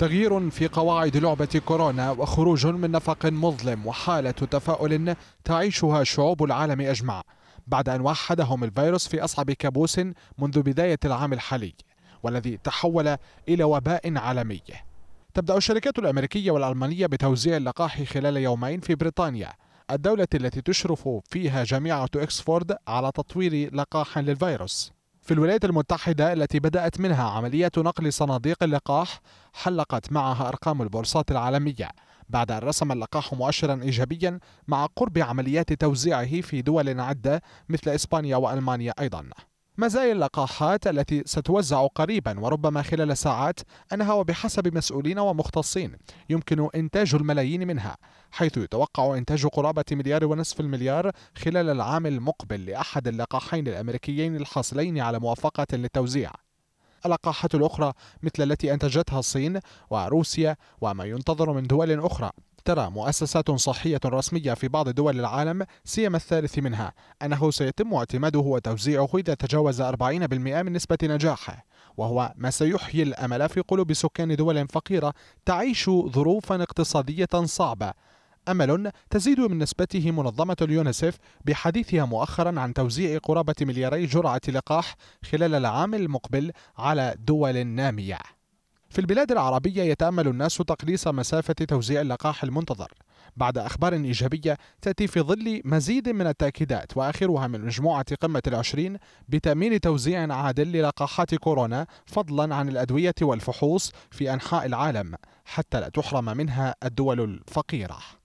تغيير في قواعد لعبة كورونا وخروج من نفق مظلم وحالة تفاؤل تعيشها شعوب العالم أجمع بعد أن وحدهم الفيروس في أصعب كابوس منذ بداية العام الحالي والذي تحول إلى وباء عالمي تبدأ الشركات الأمريكية والألمانية بتوزيع اللقاح خلال يومين في بريطانيا الدولة التي تشرف فيها جامعة إكسفورد على تطوير لقاح للفيروس في الولايات المتحدة التي بدأت منها عملية نقل صناديق اللقاح حلقت معها أرقام البورصات العالمية بعد أن رسم اللقاح مؤشرا إيجابيا مع قرب عمليات توزيعه في دول عدة مثل إسبانيا وألمانيا أيضا مزايا اللقاحات التي ستوزع قريبا وربما خلال ساعات أنها وبحسب مسؤولين ومختصين يمكن إنتاج الملايين منها حيث يتوقع إنتاج قرابة مليار ونصف المليار خلال العام المقبل لأحد اللقاحين الأمريكيين الحاصلين على موافقة للتوزيع اللقاحات الأخرى مثل التي أنتجتها الصين وروسيا وما ينتظر من دول أخرى ترى مؤسسات صحية رسمية في بعض دول العالم سيما الثالث منها أنه سيتم اعتماده وتوزيعه إذا تجاوز 40% من نسبة نجاحه وهو ما سيحيي الأمل في قلوب سكان دول فقيرة تعيش ظروفا اقتصادية صعبة أمل تزيد من نسبته منظمة اليونسيف بحديثها مؤخرا عن توزيع قرابة ملياري جرعة لقاح خلال العام المقبل على دول نامية في البلاد العربية يتأمل الناس تقليص مسافة توزيع اللقاح المنتظر بعد أخبار إيجابية تأتي في ظل مزيد من التأكيدات وآخرها من مجموعة قمة العشرين بتأمين توزيع عادل للقاحات كورونا فضلا عن الأدوية والفحوص في أنحاء العالم حتى لا تحرم منها الدول الفقيرة